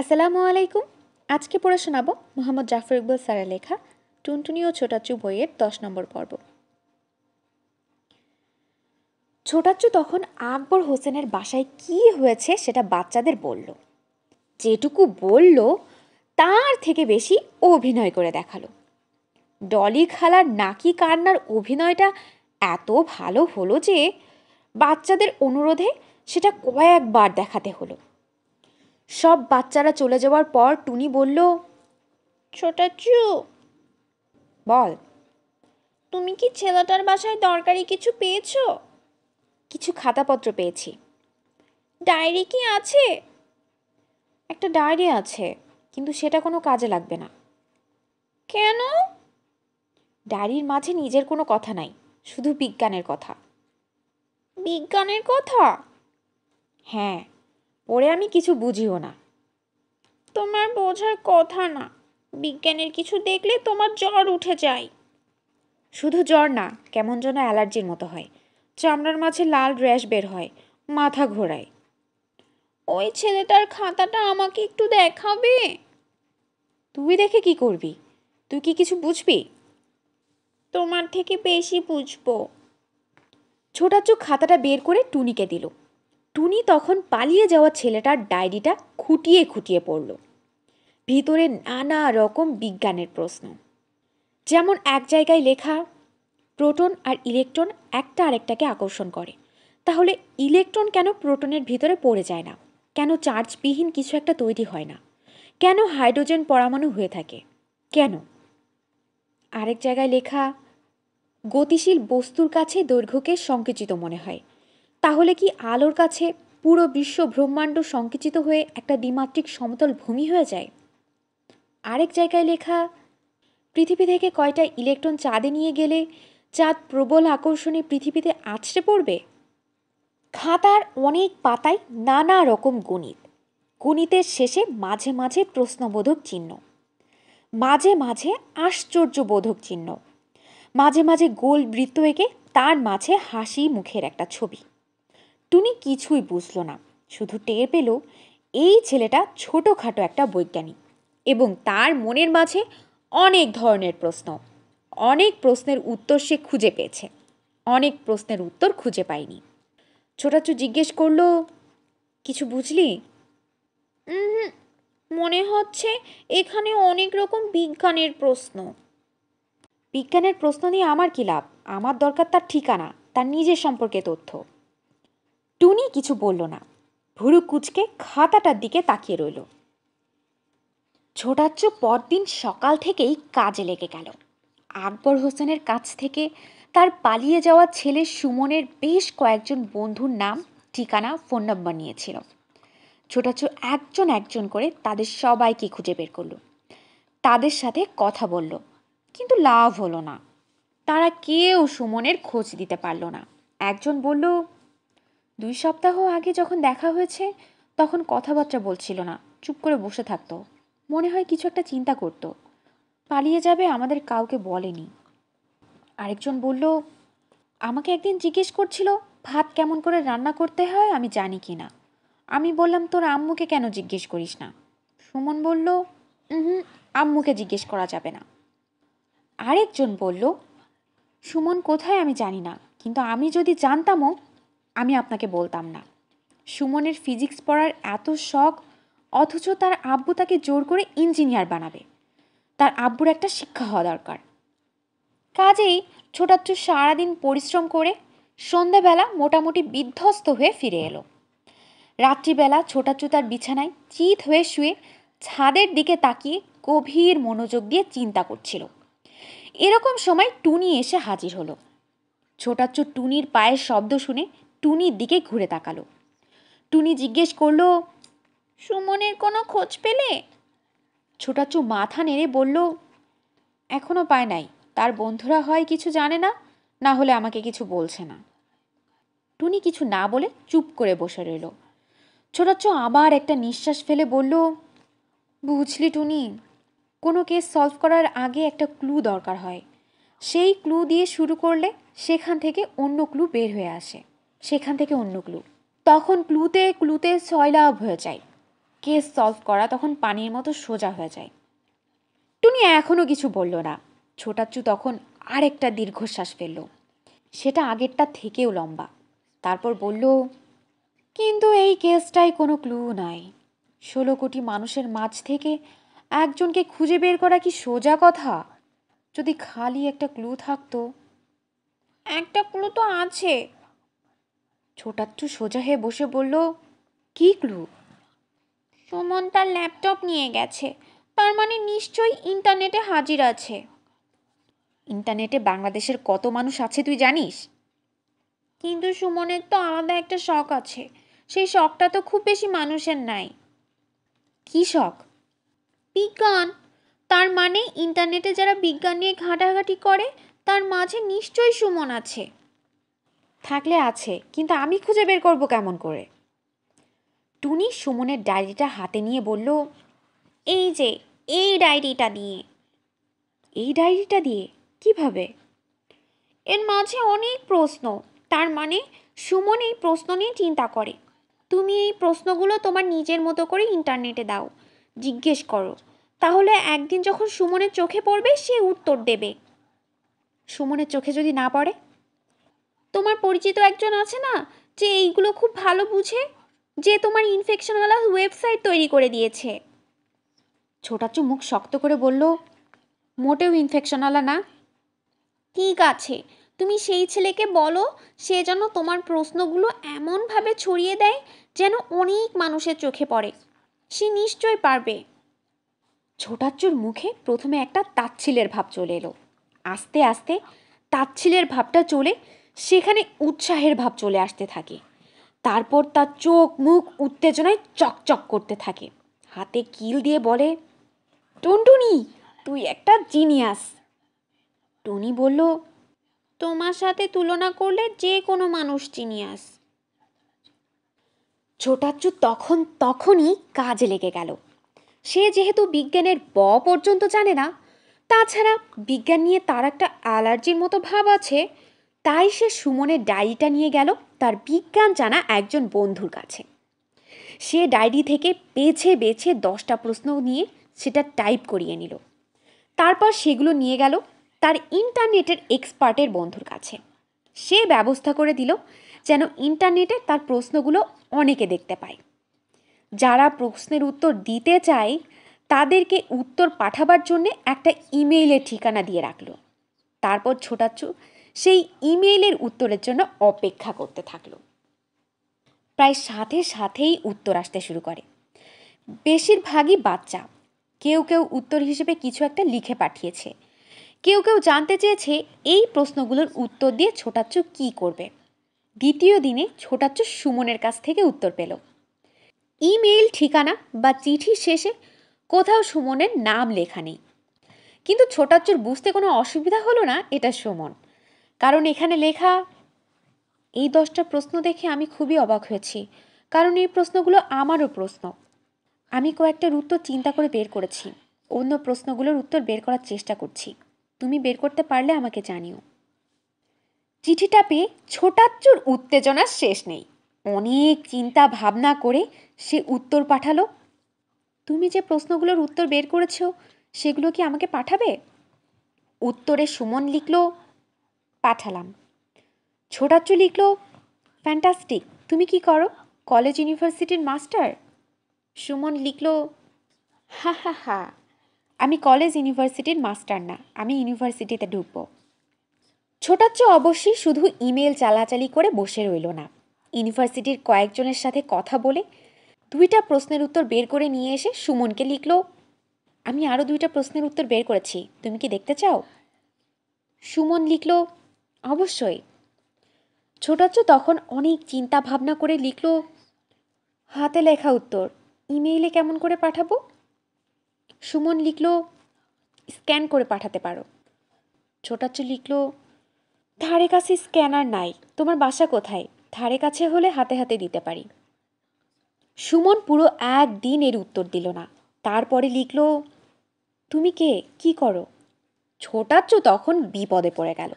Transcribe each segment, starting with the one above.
আসসালামু আলাইকুম আজকে পড়ে শোনাবো মোহাম্মদ জাফর ইকবাল স্যারের লেখা টুনটুনি ও ছোটাচু বইয়ের দশ নম্বর পর্ব ছোটাচু তখন আকবর হোসেনের বাসায় কি হয়েছে সেটা বাচ্চাদের বলল যেটুকু বলল তার থেকে বেশি অভিনয় করে দেখালো ডলি খালার নাকি কান্নার অভিনয়টা এত ভালো হলো যে বাচ্চাদের অনুরোধে সেটা কয়েকবার দেখাতে হলো সব বাচ্চারা চলে যাওয়ার পর টুনি বলল ছোটাচু বল তুমি কি ছেলেটার বাসায় দরকারি কিছু পেয়েছো কিছু খাতাপত্র পেয়েছি ডায়েরি কি আছে একটা ডায়েরি আছে কিন্তু সেটা কোনো কাজে লাগবে না কেন ডায়েরির মাঝে নিজের কোনো কথা নাই শুধু বিজ্ঞানের কথা বিজ্ঞানের কথা হ্যাঁ পড়ে আমি কিছু বুঝিও না তোমার বোঝার কথা না বিজ্ঞানের কিছু দেখলে তোমার জ্বর উঠে যায় শুধু জ্বর না কেমন যেন অ্যালার্জির মতো হয় চামড়ার মাঝে লাল র্যাশ বের হয় মাথা ঘোরায় ওই ছেলেটার খাতাটা আমাকে একটু দেখাবে তুই দেখে কি করবি তুই কি কিছু বুঝবি তোমার থেকে বেশি বুঝবো ছোটার চোখ খাতাটা বের করে টুনিকে দিল টুনি তখন পালিয়ে যাওয়া ছেলেটার ডায়েরিটা খুঁটিয়ে খুঁটিয়ে পড়ল ভিতরে নানা রকম বিজ্ঞানের প্রশ্ন যেমন এক জায়গায় লেখা প্রোটন আর ইলেকট্রন একটা আরেকটাকে আকর্ষণ করে তাহলে ইলেকট্রন কেন প্রোটনের ভিতরে পড়ে যায় না কেন চার্জবিহীন কিছু একটা তৈরি হয় না কেন হাইড্রোজেন পরমাণু হয়ে থাকে কেন আরেক জায়গায় লেখা গতিশীল বস্তুর কাছে দৈর্ঘ্যকে সংকুচিত মনে হয় তাহলে কি আলোর কাছে পুরো বিশ্ব ব্রহ্মাণ্ড সংকুচিত হয়ে একটা দ্বিমাত্রিক সমতল ভূমি হয়ে যায় আরেক জায়গায় লেখা পৃথিবী থেকে কয়টা ইলেকট্রন চাঁদে নিয়ে গেলে চাঁদ প্রবল আকর্ষণে পৃথিবীতে আছড়ে পড়বে খাতার অনেক পাতায় নানা রকম গণিত গণিতের শেষে মাঝে মাঝে প্রশ্নবোধক চিহ্ন মাঝে মাঝে আশ্চর্যবোধক চিহ্ন মাঝে মাঝে গোল বৃত্ত এঁকে তার মাঝে হাসি মুখের একটা ছবি টুনি কিছুই বুঝল না শুধু টের পেল এই ছেলেটা ছোটোখাটো একটা বৈজ্ঞানিক এবং তার মনের মাঝে অনেক ধরনের প্রশ্ন অনেক প্রশ্নের উত্তর সে খুঁজে পেয়েছে অনেক প্রশ্নের উত্তর খুঁজে পায়নি ছোটাচু জিজ্ঞেস করল কিছু বুঝলি মনে হচ্ছে এখানে অনেক রকম বিজ্ঞানের প্রশ্ন বিজ্ঞানের প্রশ্ন নিয়ে আমার কী লাভ আমার দরকার তার ঠিকানা তার নিজের সম্পর্কে তথ্য টুনি কিছু বলল না ভুরু কুচকে খাতাটার দিকে তাকিয়ে রইল ছোটাচ্ছ পরদিন সকাল থেকেই কাজে লেগে গেল আকবর হোসেনের কাছ থেকে তার পালিয়ে যাওয়া ছেলে সুমনের বেশ কয়েকজন বন্ধুর নাম ঠিকানা ফোন নম্বর নিয়েছিল ছোটাচ্ছ একজন একজন করে তাদের সবাইকে খুঁজে বের করলো তাদের সাথে কথা বলল কিন্তু লাভ হলো না তারা কেউ সুমনের খোঁজ দিতে পারল না একজন বলল দুই সপ্তাহ আগে যখন দেখা হয়েছে তখন কথাবার্তা বলছিল না চুপ করে বসে থাকতো মনে হয় কিছু একটা চিন্তা করত পালিয়ে যাবে আমাদের কাউকে বলেনি আরেকজন বলল আমাকে একদিন জিজ্ঞেস করছিল ভাত কেমন করে রান্না করতে হয় আমি জানি কি না আমি বললাম তোর আম্মুকে কেন জিজ্ঞেস করিস না সুমন বলল হুম আম্মুকে জিজ্ঞেস করা যাবে না আরেকজন বলল সুমন কোথায় আমি জানি না কিন্তু আমি যদি জানতামও আমি আপনাকে বলতাম না সুমনের ফিজিক্স পড়ার এত শখ অথচ তার আব্বু তাকে জোর করে ইঞ্জিনিয়ার বানাবে তার আব্বুর একটা শিক্ষা হওয়া দরকার কাজেই ছোটাচ্ছু সারাদিন পরিশ্রম করে সন্ধেবেলা মোটামুটি বিধ্বস্ত হয়ে ফিরে এলো রাত্রিবেলা ছোটাচ্ছু তার বিছানায় চিত হয়ে শুয়ে ছাদের দিকে তাকিয়ে গভীর মনোযোগ দিয়ে চিন্তা করছিল এরকম সময় টুনি এসে হাজির হলো ছোটাচ্ছু টুনির পায়ের শব্দ শুনে টুনির দিকে ঘুরে তাকালো টুনি জিজ্ঞেস করল সুমনের কোনো খোঁজ পেলে ছোটাচু মাথা নেড়ে বলল এখনও পায় নাই তার বন্ধুরা হয় কিছু জানে না না হলে আমাকে কিছু বলছে না টুনি কিছু না বলে চুপ করে বসে রইল ছোটাচু আবার একটা নিঃশ্বাস ফেলে বলল বুঝলি টুনি কোনো কেস সলভ করার আগে একটা ক্লু দরকার হয় সেই ক্লু দিয়ে শুরু করলে সেখান থেকে অন্য ক্লু বের হয়ে আসে সেখান থেকে অন্য ক্লু তখন ক্লুতে ক্লুতে সয়লাভ হয়ে যায় কেস সলভ করা তখন পানির মতো সোজা হয়ে যায় টুনি এখনও কিছু বলল না ছোটাচ্চু তখন আরেকটা দীর্ঘশ্বাস ফেলল সেটা আগেরটা থেকেও লম্বা তারপর বলল কিন্তু এই কেসটায় কোনো ক্লু নাই ষোলো কোটি মানুষের মাঝ থেকে একজনকে খুঁজে বের করা কি সোজা কথা যদি খালি একটা ক্লু থাকতো একটা ক্লু তো আছে ছোটাচ্ছু সোজা হয়ে বসে বলল কি ক্লু সুমন তার ল্যাপটপ নিয়ে গেছে তার মানে নিশ্চয়ই ইন্টারনেটে হাজির আছে ইন্টারনেটে বাংলাদেশের কত মানুষ আছে তুই জানিস কিন্তু সুমনের তো আলাদা একটা শখ আছে সেই শখটা তো খুব বেশি মানুষের নাই কি শখ বিজ্ঞান তার মানে ইন্টারনেটে যারা বিজ্ঞান নিয়ে ঘাঁটাঘাঁটি করে তার মাঝে নিশ্চয়ই সুমন আছে থাকলে আছে কিন্তু আমি খুঁজে বের করব কেমন করে টুনি সুমনের ডায়েরিটা হাতে নিয়ে বলল এই যে এই ডায়েরিটা দিয়ে এই ডায়েরিটা দিয়ে কিভাবে এর মাঝে অনেক প্রশ্ন তার মানে সুমন এই প্রশ্ন নিয়ে চিন্তা করে তুমি এই প্রশ্নগুলো তোমার নিজের মতো করে ইন্টারনেটে দাও জিজ্ঞেস করো তাহলে একদিন যখন সুমনের চোখে পড়বে সে উত্তর দেবে সুমনের চোখে যদি না পড়ে তোমার পরিচিত একজন আছে না যে এইগুলো খুব ভালো বুঝে যে তোমার ইনফেকশনওয়ালা ওয়েবসাইট তৈরি করে দিয়েছে ছোটাচু মুখ শক্ত করে বলল মোটেও ইনফেকশনওয়ালা না ঠিক আছে তুমি সেই ছেলেকে বলো সে যেন তোমার প্রশ্নগুলো এমনভাবে ছড়িয়ে দেয় যেন অনেক মানুষের চোখে পড়ে সে নিশ্চয় পারবে ছোটাচ্চুর মুখে প্রথমে একটা তাচ্ছিলের ভাব চলে এলো আস্তে আস্তে তাচ্ছিলের ভাবটা চলে সেখানে উৎসাহের ভাব চলে আসতে থাকে তারপর তার চোখ মুখ উত্তেজনায় চকচক করতে থাকে হাতে কিল দিয়ে বলে টুনটুনি তুই একটা জিনিয়াস টুনি বলল তোমার সাথে তুলনা করলে যে কোনো মানুষ জিনিয়াস ছোটাচ্ছু তখন তখনই কাজে লেগে গেল সে যেহেতু বিজ্ঞানের ব পর্যন্ত জানে না তাছাড়া বিজ্ঞান নিয়ে তার একটা অ্যালার্জির মতো ভাব আছে তাই সে সুমনের ডায়েরিটা নিয়ে গেল তার বিজ্ঞান জানা একজন বন্ধুর কাছে সে ডায়েরি থেকে বেছে বেছে দশটা প্রশ্ন নিয়ে সেটা টাইপ করিয়ে নিল তারপর সেগুলো নিয়ে গেল তার ইন্টারনেটের এক্সপার্টের বন্ধুর কাছে সে ব্যবস্থা করে দিল যেন ইন্টারনেটে তার প্রশ্নগুলো অনেকে দেখতে পায় যারা প্রশ্নের উত্তর দিতে চায় তাদেরকে উত্তর পাঠাবার জন্যে একটা ইমেইলের ঠিকানা দিয়ে রাখলো তারপর ছোটাচ্ছু সেই ইমেইলের উত্তরের জন্য অপেক্ষা করতে থাকলো প্রায় সাথে সাথেই উত্তর আসতে শুরু করে বেশিরভাগই বাচ্চা কেউ কেউ উত্তর হিসেবে কিছু একটা লিখে পাঠিয়েছে কেউ কেউ জানতে চেয়েছে এই প্রশ্নগুলোর উত্তর দিয়ে ছোটাচ্চু কি করবে দ্বিতীয় দিনে ছোটাচ্চু সুমনের কাছ থেকে উত্তর পেল ইমেইল ঠিকানা বা চিঠি শেষে কোথাও সুমনের নাম লেখা নেই কিন্তু ছোটাচ্চুর বুঝতে কোনো অসুবিধা হলো না এটা সুমন কারণ এখানে লেখা এই দশটা প্রশ্ন দেখে আমি খুবই অবাক হয়েছি কারণ এই প্রশ্নগুলো আমারও প্রশ্ন আমি কয়েকটার উত্তর চিন্তা করে বের করেছি অন্য প্রশ্নগুলোর উত্তর বের করার চেষ্টা করছি তুমি বের করতে পারলে আমাকে জানিও চিঠিটা পেয়ে ছোটাচ্চুর উত্তেজনার শেষ নেই অনেক চিন্তা ভাবনা করে সে উত্তর পাঠালো তুমি যে প্রশ্নগুলোর উত্তর বের করেছ সেগুলো কি আমাকে পাঠাবে উত্তরে সুমন লিখলো পাঠালাম ছোটাচ্চ লিখল ফ্যান্টাস্টিক তুমি কি করো কলেজ ইউনিভার্সিটির মাস্টার সুমন লিখল হা হা হা আমি কলেজ ইউনিভার্সিটির মাস্টার না আমি ইউনিভার্সিটিতে ঢুকবো ছোটাচ্চ অবশ্যই শুধু ইমেল চালাচালি করে বসে রইল না ইউনিভার্সিটির কয়েকজনের সাথে কথা বলে দুইটা প্রশ্নের উত্তর বের করে নিয়ে এসে সুমনকে লিখল আমি আরও দুইটা প্রশ্নের উত্তর বের করেছি তুমি কি দেখতে চাও সুমন লিখল অবশ্যই ছোটাচ্ছ তখন অনেক চিন্তা ভাবনা করে লিখল হাতে লেখা উত্তর ইমেইলে কেমন করে পাঠাবো সুমন লিখল স্ক্যান করে পাঠাতে পারো ছোটাচ্ছ লিখল ধারে কাছে স্ক্যানার নাই তোমার বাসা কোথায় ধারে কাছে হলে হাতে হাতে দিতে পারি সুমন পুরো একদিন এর উত্তর দিল না তারপরে লিখল তুমি কে কি করো ছোটাচ্ছ তখন বিপদে পড়ে গেল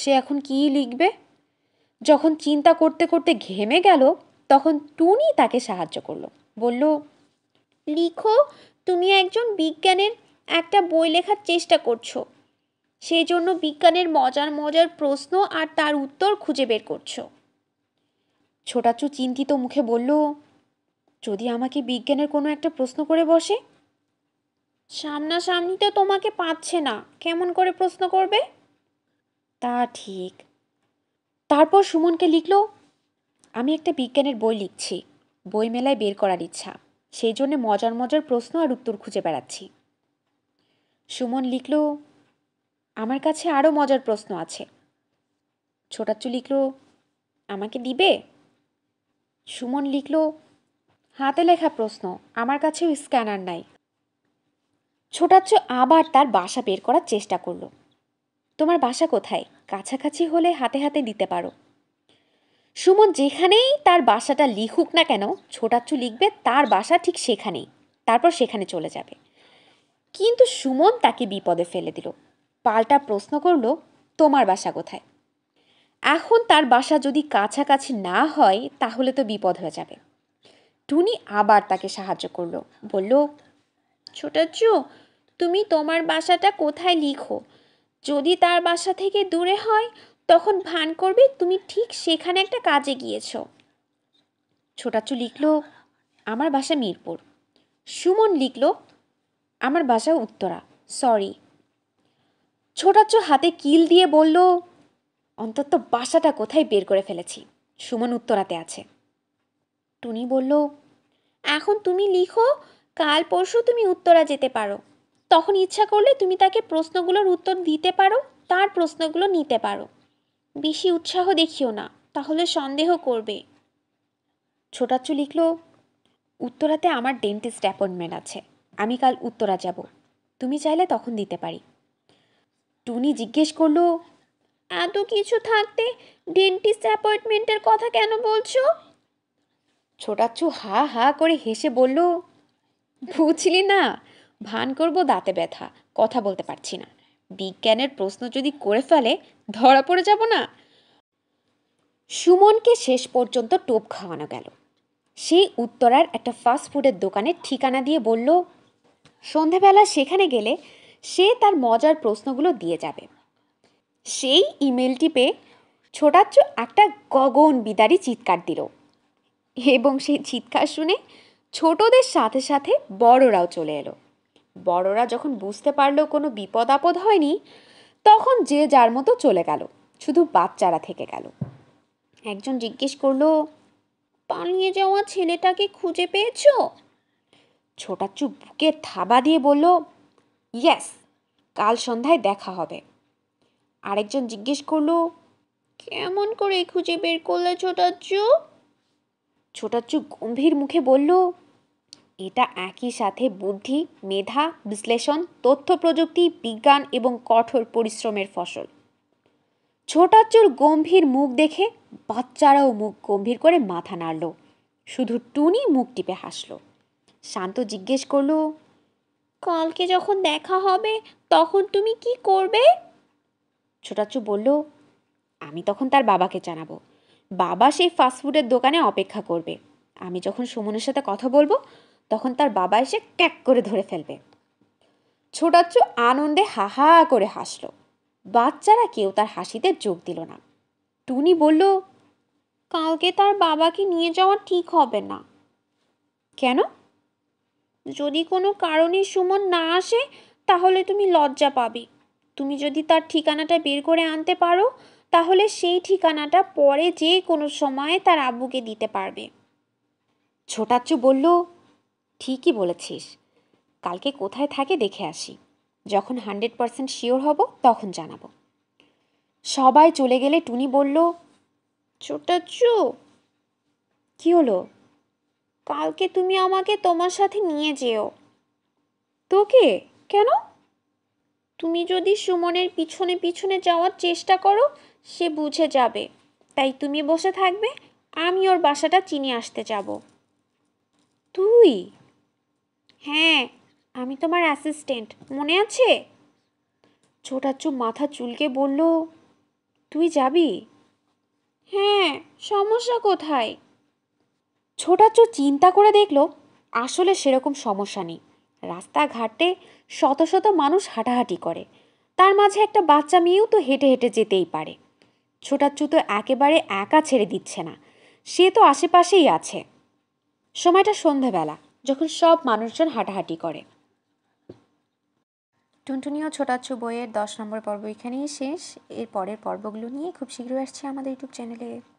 সে এখন কী লিখবে যখন চিন্তা করতে করতে ঘেমে গেল তখন টুনি তাকে সাহায্য করলো বলল লিখো তুমি একজন বিজ্ঞানের একটা বই লেখার চেষ্টা করছো সেই জন্য বিজ্ঞানের মজার মজার প্রশ্ন আর তার উত্তর খুঁজে বের করছো ছোটাচু চিন্তিত মুখে বলল যদি আমাকে বিজ্ঞানের কোনো একটা প্রশ্ন করে বসে সামনাসামনি তো তোমাকে পাচ্ছে না কেমন করে প্রশ্ন করবে তা ঠিক তারপর সুমনকে লিখল আমি একটা বিজ্ঞানের বই লিখছি বই মেলায় বের করার ইচ্ছা সেই জন্য মজার মজার প্রশ্ন আর উত্তর খুঁজে বেড়াচ্ছি সুমন লিখল আমার কাছে আরও মজার প্রশ্ন আছে ছোটাচ্চু লিখল আমাকে দিবে সুমন লিখল হাতে লেখা প্রশ্ন আমার কাছেও স্ক্যানার নাই ছোটাচ্চু আবার তার বাসা বের করার চেষ্টা করলো তোমার বাসা কোথায় কাছাকাছি হলে হাতে হাতে দিতে পারো সুমন যেখানেই তার বাসাটা লিখুক না কেন ছোটাচ্ছু লিখবে তার বাসা ঠিক সেখানেই তারপর সেখানে চলে যাবে কিন্তু সুমন তাকে বিপদে ফেলে দিল পাল্টা প্রশ্ন করল তোমার বাসা কোথায় এখন তার বাসা যদি কাছাকাছি না হয় তাহলে তো বিপদ হয়ে যাবে টুনি আবার তাকে সাহায্য করলো বলল ছোটাচ্ছু তুমি তোমার বাসাটা কোথায় লিখো যদি তার বাসা থেকে দূরে হয় তখন ভান করবে তুমি ঠিক সেখানে একটা কাজে গিয়েছ ছোটাচু লিখল আমার বাসা মিরপুর সুমন লিখল আমার বাসা উত্তরা সরি ছোটাচু হাতে কিল দিয়ে বলল অন্তত বাসাটা কোথায় বের করে ফেলেছি সুমন উত্তরাতে আছে টুনি বলল এখন তুমি লিখো কাল পরশু তুমি উত্তরা যেতে পারো তখন ইচ্ছা করলে তুমি তাকে প্রশ্নগুলোর উত্তর দিতে পারো তার প্রশ্নগুলো নিতে পারো বেশি উৎসাহ দেখিও না তাহলে সন্দেহ করবে ছোটাচ্চু লিখল উত্তরাতে আমার ডেন্টিস্ট অ্যাপয়েন্টমেন্ট আছে আমি কাল উত্তরা যাব তুমি চাইলে তখন দিতে পারি টুনি জিজ্ঞেস করলো এত কিছু থাকতে ডেন্টিস্ট অ্যাপয়েন্টমেন্টের কথা কেন বলছো ছোটাচ্ছু হা হা করে হেসে বলল বুঝলি না ভান করব দাঁতে ব্যথা কথা বলতে পারছি না বিজ্ঞানের প্রশ্ন যদি করে ফেলে ধরা পড়ে যাব না সুমনকে শেষ পর্যন্ত টোপ খাওয়ানো গেল সেই উত্তরার একটা ফাস্ট ফুডের দোকানের ঠিকানা দিয়ে বলল সন্ধেবেলা সেখানে গেলে সে তার মজার প্রশ্নগুলো দিয়ে যাবে সেই ইমেলটি পেয়ে ছোটাচ্ছ একটা গগন বিদারি চিৎকার দিল এবং সেই চিৎকার শুনে ছোটদের সাথে সাথে বড়রাও চলে এলো বড়রা যখন বুঝতে পারলো কোনো বিপদ আপদ হয়নি তখন যে যার মতো চলে গেল শুধু বাচ্চারা থেকে গেল একজন জিজ্ঞেস করলো পালিয়ে যাওয়া ছেলেটাকে খুঁজে পেয়েছ ছোটাচু বুকে থাবা দিয়ে বলল ইয়েস কাল সন্ধ্যায় দেখা হবে আরেকজন জিজ্ঞেস করলো কেমন করে খুঁজে বের করলে ছোটাচু ছোটাচু গম্ভীর মুখে বলল এটা একই সাথে বুদ্ধি মেধা বিশ্লেষণ তথ্য প্রযুক্তি বিজ্ঞান এবং কঠোর পরিশ্রমের ফসল ছোটাচুর গম্ভীর মুখ দেখে বাচ্চারাও মুখ গম্ভীর করে মাথা নাড়ল শুধু টুনি মুখ টিপে হাসল শান্ত জিজ্ঞেস করল কালকে যখন দেখা হবে তখন তুমি কি করবে ছোটাচু বলল আমি তখন তার বাবাকে জানাবো বাবা সেই ফাস্টফুডের দোকানে অপেক্ষা করবে আমি যখন সুমনের সাথে কথা বলবো তখন তার বাবা এসে ক্যাক করে ধরে ফেলবে ছোটাচ্ছু আনন্দে হাহা করে হাসলো বাচ্চারা কেউ তার হাসিতে যোগ দিল না টুনি বলল কালকে তার বাবাকে নিয়ে যাওয়া ঠিক হবে না কেন যদি কোনো কারণে সুমন না আসে তাহলে তুমি লজ্জা পাবে তুমি যদি তার ঠিকানাটা বের করে আনতে পারো তাহলে সেই ঠিকানাটা পরে যে কোনো সময়ে তার আব্বুকে দিতে পারবে ছোটাচ্চু বলল ঠিকই বলেছিস কালকে কোথায় থাকে দেখে আসি যখন হান্ড্রেড পারসেন্ট শিওর হব তখন জানাবো সবাই চলে গেলে টুনি বলল ছোটাচ্ছু কি হলো কালকে তুমি আমাকে তোমার সাথে নিয়ে যেও তোকে কেন তুমি যদি সুমনের পিছনে পিছনে যাওয়ার চেষ্টা করো সে বুঝে যাবে তাই তুমি বসে থাকবে আমি ওর বাসাটা চিনে আসতে যাব তুই হ্যাঁ আমি তোমার অ্যাসিস্ট্যান্ট মনে আছে ছোটাচ্ছু মাথা চুলকে বলল তুই যাবি হ্যাঁ সমস্যা কোথায় ছোটাচ্ছু চিন্তা করে দেখল আসলে সেরকম সমস্যা নেই রাস্তাঘাটে শত শত মানুষ হাঁটাহাঁটি করে তার মাঝে একটা বাচ্চা মেয়েও তো হেঁটে হেঁটে যেতেই পারে ছোটাচ্ছু তো একেবারে একা ছেড়ে দিচ্ছে না সে তো আশেপাশেই আছে সময়টা সন্ধ্যাবেলা যখন সব মানুষজন হাঁটাহাঁটি করে টুনটুনিও ছোটাচ্ছু বইয়ের দশ নম্বর পর্ব এখানেই শেষ এর পরের পর্বগুলো নিয়ে খুব শীঘ্রই আসছে আমাদের ইউটিউব চ্যানেলে